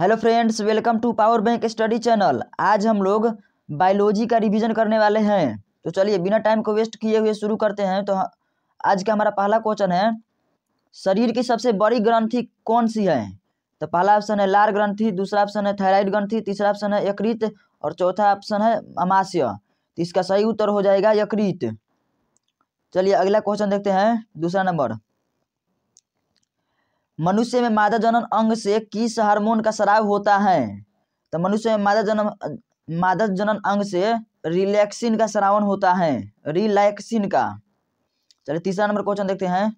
hello friends welcome to power bank study channel आज हम लोग बायोलॉजी का रिवीजन करने वाले हैं तो चलिए बिना टाइम को वेस्ट किए हुए शुरू करते हैं तो हाँ, आज का हमारा पहला क्वेश्चन है शरीर की सबसे बड़ी ग्रंथि कौन सी है तो पहला ऑप्शन है लार ग्रंथि दूसरा ऑप्शन है थायराइड ग्रंथि तीसरा ऑप्शन है यकृत और चौथा ऑप्शन है अमाश्य तो इसका सही उत्तर हो जाएगा यकृत चलिए अगला क्वेश्चन देखते हैं दूसरा नंबर मनुष्य में मादा जनन अंग से किस हार्मोन का शराब होता है तो मनुष्य में मादा जनन मादा जनन अंग से रिलैक्सिन का श्रावण होता है रिलैक्सिन का चलिए तीसरा नंबर क्वेश्चन देखते हैं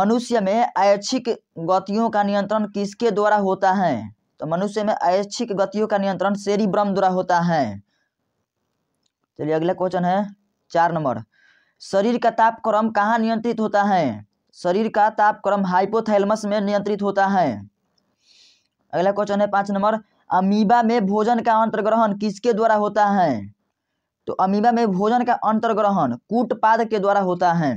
मनुष्य में ऐच्छिक गतियों का नियंत्रण किसके द्वारा होता है तो मनुष्य में ऐच्छिक गतियों का नियंत्रण ब्रह्म द्वारा होता है चलिए अगला क्वेश्चन है चार नंबर शरीर का तापक्रम कहाँ नियंत्रित होता है शरीर का तापक्रम हाइपोथैलमस में नियंत्रित होता है अगला क्वेश्चन है पांच नंबर अमीबा में भोजन का अंतर्ग्रहण किसके द्वारा होता है तो अमीबा में भोजन का अंतर्ग्रहण कूटपाद के द्वारा होता है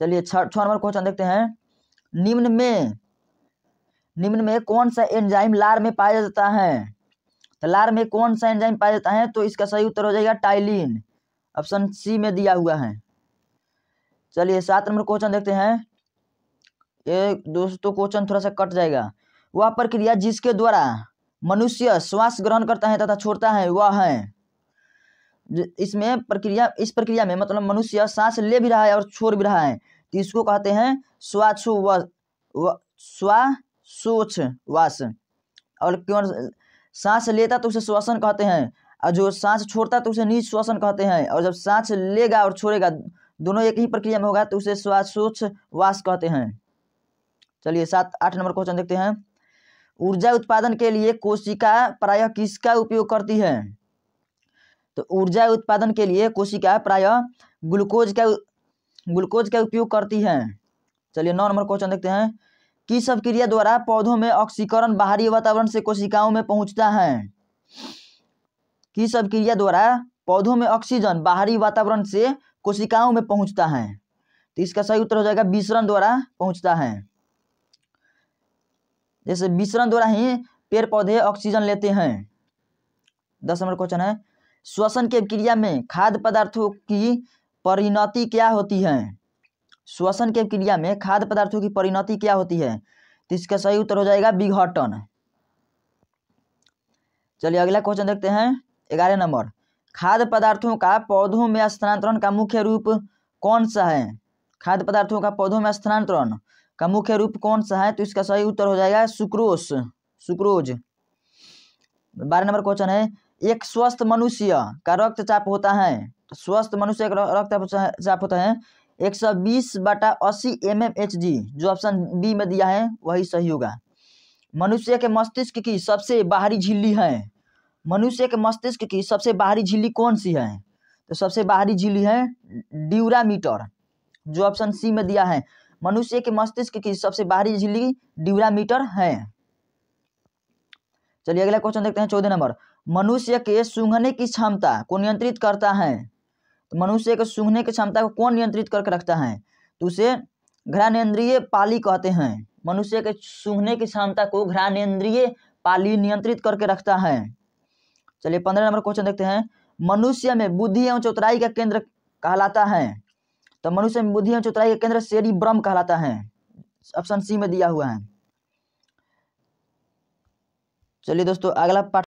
चलिए छह नंबर क्वेश्चन देखते हैं निम्न में निम्न में कौन सा एंजाइम लार में पाया जाता है तो लार में कौन सा एंजाइम पाया जाता है तो इसका सही उत्तर हो जाएगा टाइलिन ऑप्शन सी में दिया हुआ है चलिए सात नंबर क्वेश्चन देखते हैं ये दोस्तों क्वेश्चन थोड़ा सा कट जाएगा वह प्रक्रिया जिसके द्वारा मनुष्य श्वास ग्रहण करता है तथा छोड़ता है वह है इसमें प्रक्रिया इस प्रक्रिया में मतलब मनुष्य सांस ले भी रहा है और छोड़ भी रहा है तो इसको कहते हैं वास और क्यों सांस लेता तो उसे श्वसन कहते हैं और जो सांस छोड़ता तो उसे निश्वसन कहते हैं और जब सांस लेगा और छोड़ेगा दोनों एक ही प्रक्रिया में होगा तो उसे वास कहते हैं चलिए सात आठ नंबर क्वेश्चन देखते हैं ऊर्जा उत्पादन के लिए कोशिका प्रायः किसका उपयोग करती है तो ऊर्जा उत्पादन के लिए कोशिका प्रायः ग्लूकोज का ग्लूकोज का उपयोग करती है चलिए नौ नंबर क्वेश्चन देखते हैं किस क्रिया द्वारा पौधों में ऑक्सीकरण बाहरी वातावरण से कोशिकाओं में पहुंचता है किस क्रिया द्वारा पौधों में ऑक्सीजन बाहरी वातावरण से कोशिकाओं में पहुंचता है तो इसका सही उत्तर हो जाएगा विसरण द्वारा पहुंचता है जैसे विसरण द्वारा ही पेड़ पौधे ऑक्सीजन लेते हैं दस नंबर क्वेश्चन है श्वसन के क्रिया में खाद्य पदार्थों की परिणति क्या होती है श्वसन के क्रिया में खाद्य पदार्थों की परिणति क्या होती है तो इसका सही उत्तर हो जाएगा विघटन चलिए अगला क्वेश्चन देखते हैं ग्यारह नंबर खाद्य पदार्थों का पौधों में स्थानांतरण का मुख्य रूप कौन सा है खाद्य पदार्थों का पौधों में स्थानांतरण का मुख्य रूप कौन सा है तो इसका सही उत्तर हो जाएगा सुक्रोस सुक्रोज बारह नंबर क्वेश्चन है एक स्वस्थ मनुष्य का रक्तचाप होता है तो स्वस्थ मनुष्य का रक्तचाप होता है एक सौ बीस बटा अस्सी एम एम एच डी जो ऑप्शन बी में दिया है वही सही होगा मनुष्य के मस्तिष्क की सबसे बाहरी झिल्ली है मनुष्य के मस्तिष्क की सबसे बाहरी झिल्ली कौन सी है तो सबसे बाहरी झिल्ली है ड्यूरामीटर जो ऑप्शन सी में दिया है मनुष्य के मस्तिष्क की सबसे बाहरी झिल्ली ड्यूरामीटर है चलिए अगला क्वेश्चन देखते हैं चौदह नंबर मनुष्य के सूंघने की क्षमता को नियंत्रित करता है तो मनुष्य के सूंघने की क्षमता को कौन नियंत्रित करके रखता है तो उसे घ्राणेन्द्रिय पाली कहते हैं मनुष्य के सूंघने की क्षमता को घ्राणेन्द्रिय पाली नियंत्रित करके रखता है चलिए पंद्रह नंबर क्वेश्चन देखते हैं मनुष्य में बुद्धि एवं चौतराई का केंद्र कहलाता है तो मनुष्य में बुद्धि एवं चौतराई का केंद्र शेरी ब्रह्म कहलाता है ऑप्शन सी में दिया हुआ है चलिए दोस्तों अगला पार्ट